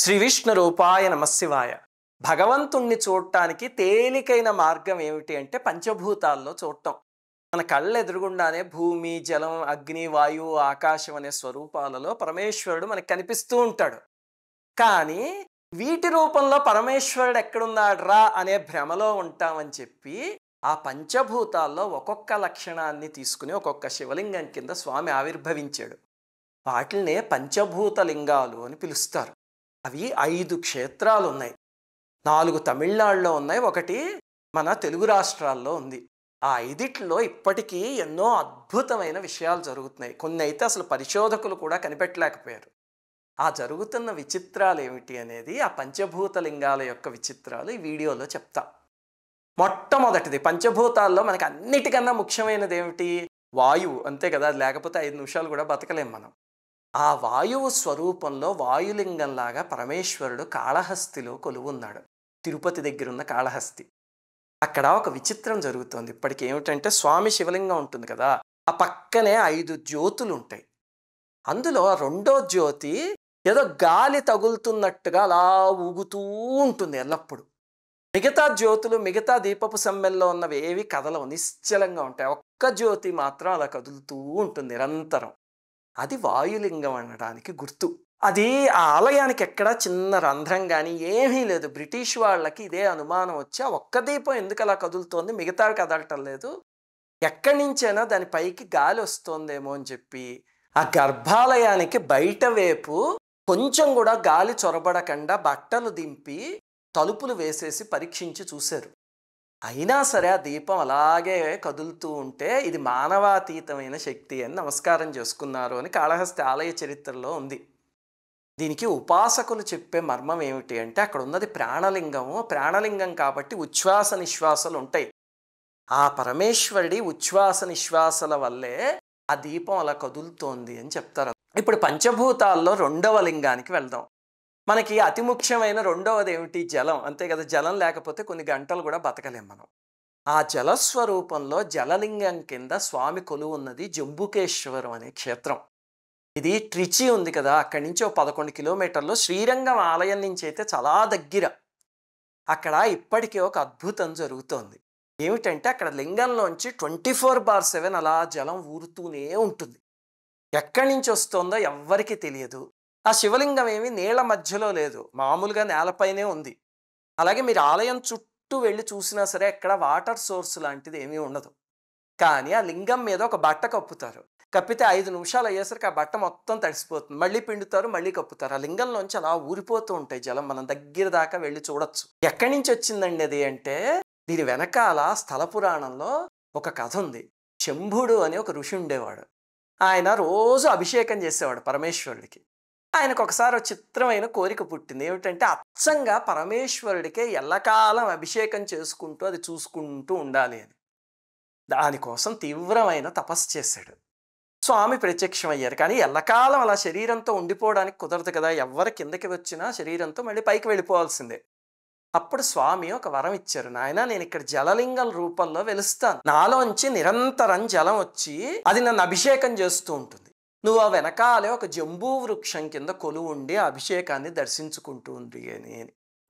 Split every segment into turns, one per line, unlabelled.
శ్రీ విష్ణు రూపాయ నమశివాయ భగవంతుణ్ణి చూడటానికి తేలికైన మార్గం ఏమిటి అంటే పంచభూతాల్లో చూడటం మన కళ్ళ ఎదురుగుండానే భూమి జలం అగ్ని వాయువు ఆకాశం అనే స్వరూపాలలో పరమేశ్వరుడు మనకు కనిపిస్తూ ఉంటాడు కానీ వీటి రూపంలో పరమేశ్వరుడు రా అనే భ్రమలో ఉంటామని చెప్పి ఆ పంచభూతాల్లో ఒక్కొక్క లక్షణాన్ని తీసుకుని ఒక్కొక్క శివలింగం కింద స్వామి ఆవిర్భవించాడు వాటిల్నే పంచభూత లింగాలు అని పిలుస్తారు అవి ఐదు క్షేత్రాలు ఉన్నాయి నాలుగు తమిళనాడులో ఉన్నాయి ఒకటి మన తెలుగు రాష్ట్రాల్లో ఉంది ఆ ఐదిట్లో ఇప్పటికీ ఎన్నో అద్భుతమైన విషయాలు జరుగుతున్నాయి కొన్ని అయితే అసలు పరిశోధకులు కూడా కనిపెట్టలేకపోయారు ఆ జరుగుతున్న విచిత్రాలు ఏమిటి అనేది ఆ పంచభూత లింగాల యొక్క విచిత్రాలు ఈ వీడియోలో చెప్తా మొట్టమొదటిది పంచభూతాల్లో మనకి అన్నిటికన్నా ముఖ్యమైనది ఏమిటి వాయువు అంతే కదా లేకపోతే ఐదు నిమిషాలు కూడా బతకలేం మనం ఆ వాయువు స్వరూపంలో వాయులింగంలాగా పరమేశ్వరుడు కాళహస్తిలో కొలువున్నాడు తిరుపతి దగ్గరున్న కాళహస్తి అక్కడ ఒక విచిత్రం జరుగుతోంది ఇప్పటికి ఏమిటంటే స్వామి శివలింగం ఉంటుంది కదా ఆ పక్కనే ఐదు జ్యోతులు ఉంటాయి అందులో రెండో జ్యోతి ఏదో గాలి తగులుతున్నట్టుగా అలా ఊగుతూ ఉంటుంది ఎల్లప్పుడు మిగతా జ్యోతులు మిగతా దీపపు సమ్మెల్లో ఉన్నవి ఏవి కదలవు నిశ్చలంగా ఉంటాయి ఒక్క జ్యోతి మాత్రం అలా కదులుతూ ఉంటుంది నిరంతరం అది వాయులింగం అనడానికి గుర్తు అది ఆ ఆలయానికి ఎక్కడా చిన్న రంధ్రం కానీ ఏమీ లేదు బ్రిటిష్ వాళ్ళకి ఇదే అనుమానం వచ్చి ఒక్క దీపం ఎందుకు అలా కదులుతోంది మిగతా కదలటం లేదు ఎక్కడి నుంచైనా దాని పైకి గాలి వస్తోందేమో అని చెప్పి ఆ గర్భాలయానికి బయట వైపు కొంచెం కూడా గాలి చొరబడకుండా బట్టలు దింపి తలుపులు వేసేసి పరీక్షించి చూశారు అయినా సరే ఆ దీపం అలాగే కదులుతూ ఉంటే ఇది మానవాతీతమైన శక్తి అని నమస్కారం చేసుకున్నారు అని కాళహస్తి ఆలయ చరిత్రలో ఉంది దీనికి ఉపాసకులు చెప్పే మర్మం ఏమిటి అంటే అక్కడ ఉన్నది ప్రాణలింగము ప్రాణలింగం కాబట్టి ఉచ్ఛ్వాస నిశ్వాసలు ఉంటాయి ఆ పరమేశ్వరుడి ఉచ్ఛ్వాస నిశ్వాసల వల్లే ఆ దీపం అలా కదులుతోంది అని చెప్తారు ఇప్పుడు పంచభూతాల్లో రెండవ లింగానికి వెళ్దాం మనకి అతి ముఖ్యమైన రెండవది ఏమిటి జలం అంతే కదా జలం లేకపోతే కొన్ని గంటలు కూడా బతకలేం మనం ఆ జలస్వరూపంలో జలలింగం కింద స్వామి కొలువు ఉన్నది జంబుకేశ్వరం అనే క్షేత్రం ఇది ట్రిచి ఉంది కదా అక్కడి నుంచి ఓ పదకొండు కిలోమీటర్లు శ్రీరంగం ఆలయం నుంచి అయితే చాలా దగ్గర అక్కడ ఇప్పటికే ఒక అద్భుతం జరుగుతోంది ఏమిటంటే అక్కడ లింగంలోంచి ట్వంటీ ఫోర్ బార్ సెవెన్ అలా జలం ఊరుతూనే ఉంటుంది ఎక్కడి నుంచి వస్తుందో ఎవ్వరికీ తెలియదు ఆ శివలింగం ఏమి నీళ్ల మధ్యలో లేదు మామూలుగా నేలపైనే ఉంది అలాగే మీరు ఆలయం చుట్టూ వెళ్ళి చూసినా సరే ఎక్కడ వాటర్ సోర్స్ లాంటిది ఏమీ ఉండదు కానీ ఆ లింగం మీద ఒక బట్ట కప్పుతారు కప్పితే ఐదు నిమిషాలు అయ్యేసరికి ఆ బట్ట మొత్తం తడిసిపోతుంది మళ్ళీ పిండుతారు మళ్ళీ కప్పుతారు ఆ లింగంలోంచి అలా ఊరిపోతూ ఉంటాయి జలం మనం దగ్గర దాకా వెళ్ళి చూడొచ్చు ఎక్కడి నుంచి వచ్చిందండి అది అంటే దీని వెనకాల స్థల పురాణంలో ఒక కథ ఉంది శంభుడు అని ఒక ఋషి ఉండేవాడు ఆయన రోజు అభిషేకం చేసేవాడు పరమేశ్వరుడికి ఆయనకు ఒకసారి చిత్రమైన కోరిక పుట్టింది ఏమిటంటే అచ్చంగా పరమేశ్వరుడికే ఎల్లకాలం అభిషేకం చేసుకుంటూ అది చూసుకుంటూ ఉండాలి అని దానికోసం తీవ్రమైన తపస్సు చేశాడు స్వామి ప్రత్యక్షం అయ్యారు కానీ ఎల్లకాలం అలా శరీరంతో ఉండిపోవడానికి కుదరదు కదా ఎవరు కిందకి వచ్చినా శరీరంతో మళ్ళీ పైకి వెళ్ళిపోవాల్సిందే అప్పుడు స్వామి ఒక వరం ఇచ్చారు నాయన నేను ఇక్కడ జలలింగం రూపంలో వెలుస్తాను నాలోంచి నిరంతరం జలం వచ్చి అది నన్ను అభిషేకం చేస్తూ ఉంటుంది నువ్వు ఆ వెనకాలే ఒక జంబూ వృక్షం కింద కొలువు ఉండి అభిషేకాన్ని దర్శించుకుంటూ ఉంది అని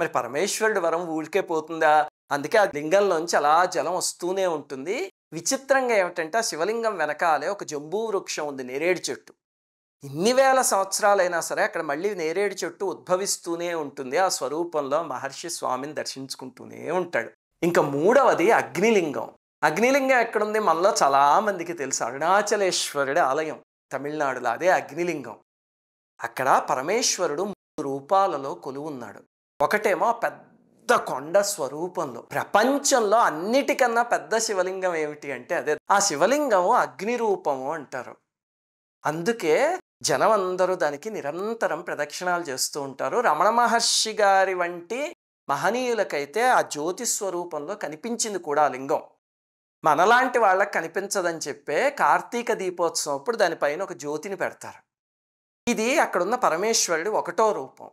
మరి పరమేశ్వరుడి వరం ఊరికే పోతుందా అందుకే ఆ లింగంలోంచి అలా జలం వస్తూనే ఉంటుంది విచిత్రంగా ఏమిటంటే ఆ శివలింగం వెనకాలే ఒక జంబూ వృక్షం ఉంది నేరేడు చెట్టు ఇన్ని వేల సంవత్సరాలైనా సరే అక్కడ మళ్ళీ నేరేడు చెట్టు ఉద్భవిస్తూనే ఉంటుంది ఆ స్వరూపంలో మహర్షి స్వామిని దర్శించుకుంటూనే ఉంటాడు ఇంకా మూడవది అగ్నిలింగం అగ్నిలింగం ఎక్కడుంది మనలో చాలామందికి తెలుసు అరుణాచలేశ్వరుడి ఆలయం తమిళనాడులో అదే అగ్నిలింగం అక్కడ పరమేశ్వరుడు మూడు రూపాలలో కొలువున్నాడు ఒకటేమో పెద్ద కొండ స్వరూపంలో ప్రపంచంలో అన్నిటికన్నా పెద్ద శివలింగం ఏమిటి అంటే అదే ఆ శివలింగము అగ్ని రూపము అంటారు అందుకే జనం అందరూ దానికి నిరంతరం ప్రదక్షిణాలు చేస్తూ ఉంటారు రమణ మహర్షి గారి వంటి మహనీయులకైతే ఆ జ్యోతి స్వరూపంలో కనిపించింది కూడా ఆ లింగం మనలాంటి వాళ్ళకి కనిపించదని చెప్పే కార్తీక దీపోత్సవం అప్పుడు దానిపైన ఒక జ్యోతిని పెడతారు ఇది అక్కడున్న పరమేశ్వరుడి ఒకటో రూపం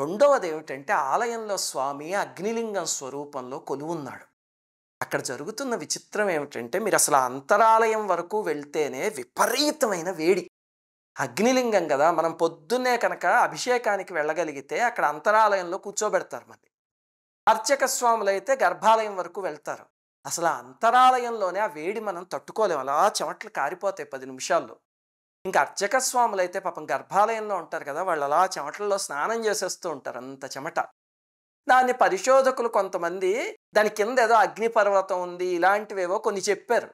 రెండవది ఏమిటంటే ఆలయంలో స్వామి అగ్నిలింగం స్వరూపంలో కొలువున్నాడు అక్కడ జరుగుతున్న విచిత్రం ఏమిటంటే మీరు అసలు అంతరాలయం వరకు వెళ్తేనే విపరీతమైన వేడి అగ్నిలింగం కదా మనం పొద్దున్నే కనుక అభిషేకానికి వెళ్ళగలిగితే అక్కడ అంతరాలయంలో కూర్చోబెడతారు మళ్ళీ అర్చక స్వాములు అయితే గర్భాలయం వరకు వెళ్తారు అసలు ఆ అంతరాలయంలోనే ఆ వేడి మనం తట్టుకోలేము అలా చెమట్లు కారిపోతాయి పది నిమిషాల్లో ఇంకా అర్చక స్వాములు అయితే పాపం గర్భాలయంలో ఉంటారు కదా వాళ్ళు అలా చెమటల్లో స్నానం చేసేస్తూ ఉంటారు అంత చెమట దాన్ని పరిశోధకులు కొంతమంది దాని కింద ఏదో అగ్నిపర్వతం ఉంది ఇలాంటివేవో కొన్ని చెప్పారు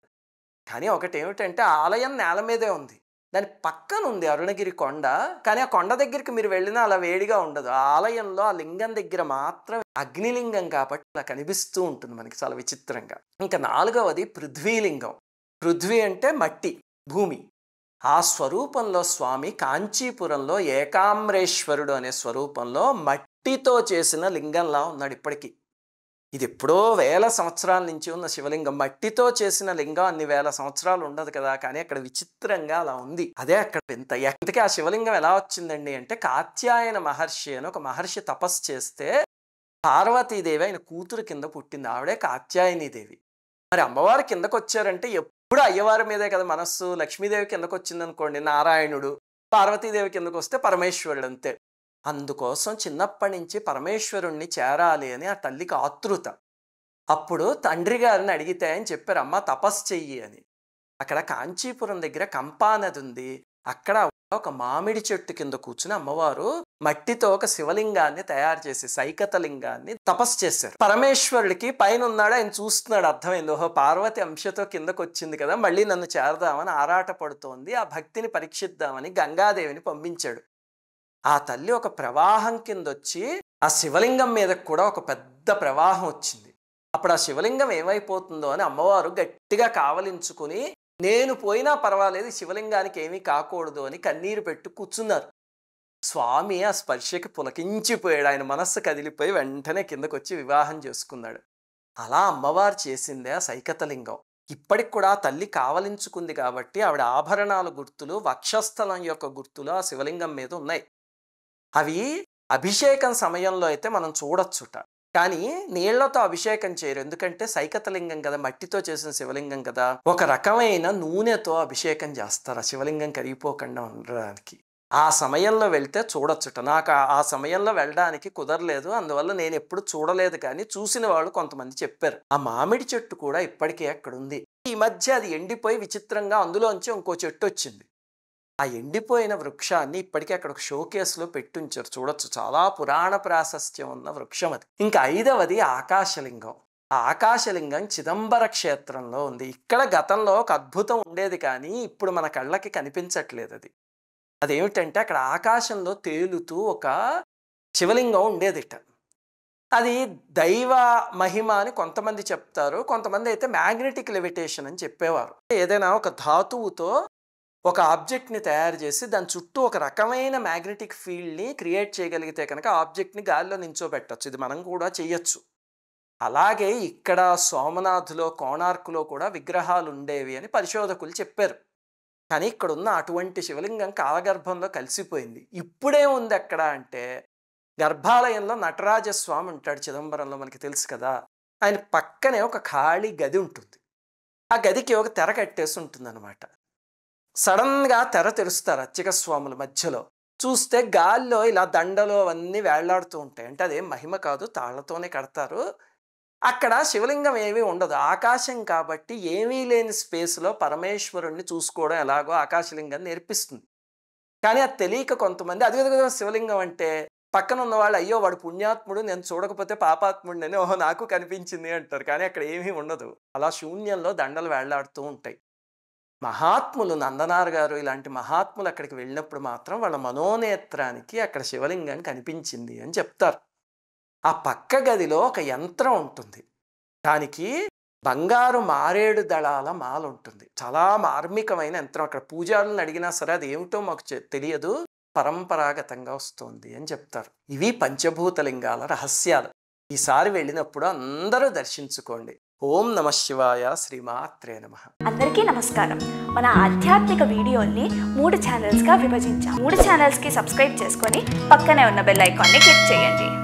కానీ ఒకటి ఏమిటంటే ఆలయం నేల మీదే ఉంది దాని పక్కన ఉంది అరుణగిరి కొండ కానీ ఆ కొండ దగ్గరికి మీరు వెళ్ళినా అలా వేడిగా ఉండదు ఆ ఆలయంలో ఆ లింగం దగ్గర మాత్రం అగ్నిలింగం కాబట్టి అలా కనిపిస్తూ ఉంటుంది మనకి చాలా విచిత్రంగా ఇంకా నాలుగవది పృథ్వీలింగం పృథ్వీ అంటే మట్టి భూమి ఆ స్వరూపంలో స్వామి కాంచీపురంలో ఏకామ్రేశ్వరుడు అనే స్వరూపంలో మట్టితో చేసిన లింగంలా ఉన్నాడు ఇప్పటికీ ఇది ఎప్పుడో వేల సంవత్సరాల నుంచి ఉన్న శివలింగం మట్టితో చేసిన లింగం అన్ని వేల సంవత్సరాలు ఉండదు కదా కానీ అక్కడ విచిత్రంగా అలా ఉంది అదే అక్కడ ఎంత ఎంతకీ ఆ శివలింగం ఎలా వచ్చిందండి అంటే కాత్యాయన మహర్షి అని ఒక మహర్షి తపస్సు చేస్తే పార్వతీదేవి ఆయన కూతురు కింద పుట్టింది ఆవిడే కాత్యాయనీదేవి మరి అమ్మవారు కిందకు వచ్చారంటే ఎప్పుడు అయ్యవారి మీదే కదా మనస్సు లక్ష్మీదేవి కిందకు వచ్చిందనుకోండి నారాయణుడు పార్వతీదేవి కిందకు వస్తే పరమేశ్వరుడు అంతే అందుకోసం చిన్నప్పటి నుంచి పరమేశ్వరుణ్ణి చేరాలి అని ఆ తల్లికి ఆతృత అప్పుడు తండ్రి గారిని అడిగితే అని చెప్పారు అమ్మ తపస్సు చెయ్యి అని అక్కడ కాంచీపురం దగ్గర కంపా నది ఉంది అక్కడ ఒక మామిడి చెట్టు కింద కూర్చుని అమ్మవారు మట్టితో ఒక శివలింగాన్ని తయారు చేసి సైకత లింగాన్ని తపస్సు చేశారు పరమేశ్వరుడికి పైన ఉన్నాడు ఆయన చూస్తున్నాడు అర్థమైంది ఓహో పార్వతి అంశతో కిందకు వచ్చింది కదా మళ్ళీ నన్ను చేరదామని ఆరాట పడుతోంది ఆ భక్తిని పరీక్షిద్దామని గంగాదేవిని పంపించాడు ఆ తల్లి ఒక ప్రవాహం కింద వచ్చి ఆ శివలింగం మీద కూడా ఒక పెద్ద ప్రవాహం వచ్చింది అప్పుడు ఆ శివలింగం ఏమైపోతుందో అని అమ్మవారు గట్టిగా కావలించుకుని నేను పోయినా పర్వాలేదు శివలింగానికి ఏమీ కాకూడదు అని కన్నీరు పెట్టు కూర్చున్నారు స్వామి ఆ స్పర్శకి పులకించిపోయాడు ఆయన మనస్సు కదిలిపోయి వెంటనే కిందకొచ్చి వివాహం చేసుకున్నాడు అలా అమ్మవారు చేసిందే ఆ సైకతలింగం ఇప్పటికి కూడా తల్లి కావలించుకుంది కాబట్టి ఆవిడ ఆభరణాల గుర్తులు వక్షస్థలం యొక్క గుర్తులు ఆ శివలింగం మీద ఉన్నాయి అవి అభిషేకం సమయంలో అయితే మనం చూడొచ్చుట కానీ నీళ్లతో అభిషేకం చేయరు ఎందుకంటే సైకతలింగం కదా మట్టితో చేసిన శివలింగం కదా ఒక రకమైన నూనెతో అభిషేకం చేస్తారు ఆ శివలింగం కరిగిపోకుండా ఉండడానికి ఆ సమయంలో వెళ్తే చూడొచ్చుట నాకు ఆ సమయంలో వెళ్ళడానికి కుదరలేదు అందువల్ల నేను ఎప్పుడు చూడలేదు కానీ చూసిన వాళ్ళు కొంతమంది చెప్పారు ఆ మామిడి చెట్టు కూడా ఇప్పటికే అక్కడ ఉంది ఈ మధ్య అది ఎండిపోయి విచిత్రంగా అందులోంచి ఇంకో చెట్టు వచ్చింది ఆ ఎండిపోయిన వృక్షాన్ని ఇప్పటికీ అక్కడ ఒక షోకేస్లో పెట్టుంచారు చూడొచ్చు చాలా పురాణ ప్రాశస్త్యం ఉన్న వృక్షం అది ఇంకా ఐదవది ఆకాశలింగం ఆ ఆకాశలింగం చిదంబర క్షేత్రంలో ఉంది ఇక్కడ గతంలో ఒక అద్భుతం ఉండేది కానీ ఇప్పుడు మన కళ్ళకి కనిపించట్లేదు అది అదేమిటంటే అక్కడ ఆకాశంలో తేలుతూ ఒక శివలింగం ఉండేదిట అది దైవ మహిమ అని కొంతమంది చెప్తారు కొంతమంది అయితే మ్యాగ్నెటిక్ లెవిటేషన్ అని చెప్పేవారు ఏదైనా ఒక ధాతువుతో ఒక ఆబ్జెక్ట్ని తయారు చేసి దాని చుట్టూ ఒక రకమైన మ్యాగ్నెటిక్ ఫీల్డ్ని క్రియేట్ చేయగలిగితే కనుక ఆబ్జెక్ట్ని గాలిలో నించోబెట్టచ్చు ఇది మనం కూడా చేయొచ్చు అలాగే ఇక్కడ సోమనాథ్లో కోణార్కులో కూడా విగ్రహాలు ఉండేవి అని పరిశోధకులు చెప్పారు కానీ ఇక్కడ ఉన్న అటువంటి శివలింగం కాలగర్భంలో కలిసిపోయింది ఇప్పుడే ఉంది ఎక్కడ అంటే గర్భాలయంలో నటరాజస్వామి ఉంటాడు చిదంబరంలో మనకి తెలుసు కదా ఆయన పక్కనే ఒక ఖాళీ గది ఉంటుంది ఆ గదికి ఒక తెర కట్టేసి అనమాట సడన్గా తెర తెరుస్తారు అర్చక స్వాముల మధ్యలో చూస్తే గాల్లో ఇలా దండలు అవన్నీ వేళ్లాడుతూ ఉంటాయి అంటే అదేం మహిమ కాదు తాళ్లతోనే కడతారు అక్కడ శివలింగం ఏమీ ఉండదు ఆకాశం కాబట్టి ఏమీ లేని స్పేస్లో పరమేశ్వరుణ్ణి చూసుకోవడం ఎలాగో ఆకాశలింగాన్ని నేర్పిస్తుంది కానీ అది తెలియక కొంతమంది అది విధంగా శివలింగం అంటే పక్కన ఉన్న వాళ్ళు అయ్యో వాడు పుణ్యాత్ముడు నేను చూడకపోతే పాపాత్ముడిని ఓహో నాకు కనిపించింది అంటారు కానీ అక్కడ ఏమీ ఉండదు అలా శూన్యంలో దండలు వేళ్లాడుతూ ఉంటాయి మహాత్ములు నందనార్ గారు ఇలాంటి మహాత్ములు అక్కడికి వెళ్ళినప్పుడు మాత్రం వాళ్ళ మనోనేత్రానికి అక్కడ శివలింగం కనిపించింది అని చెప్తారు ఆ పక్క గదిలో ఒక యంత్రం ఉంటుంది దానికి బంగారు మారేడు దళాల మాల ఉంటుంది చాలా మార్మికమైన యంత్రం అక్కడ పూజారులను అడిగినా సరే అది ఏమిటో మాకు తెలియదు పరంపరాగతంగా వస్తుంది అని చెప్తారు ఇవి పంచభూతలింగాల రహస్యాలు ఈసారి వెళ్ళినప్పుడు అందరూ దర్శించుకోండి ఓం నమ శివాయ శ్రీమాత్రే నమ అందరికీ నమస్కారం మన ఆధ్యాత్మిక వీడియోల్ని మూడు ఛానల్స్గా విభజించాం మూడు ఛానల్స్కి సబ్స్క్రైబ్ చేసుకొని పక్కనే ఉన్న బెల్ ఐకాన్ని క్లిక్ చేయండి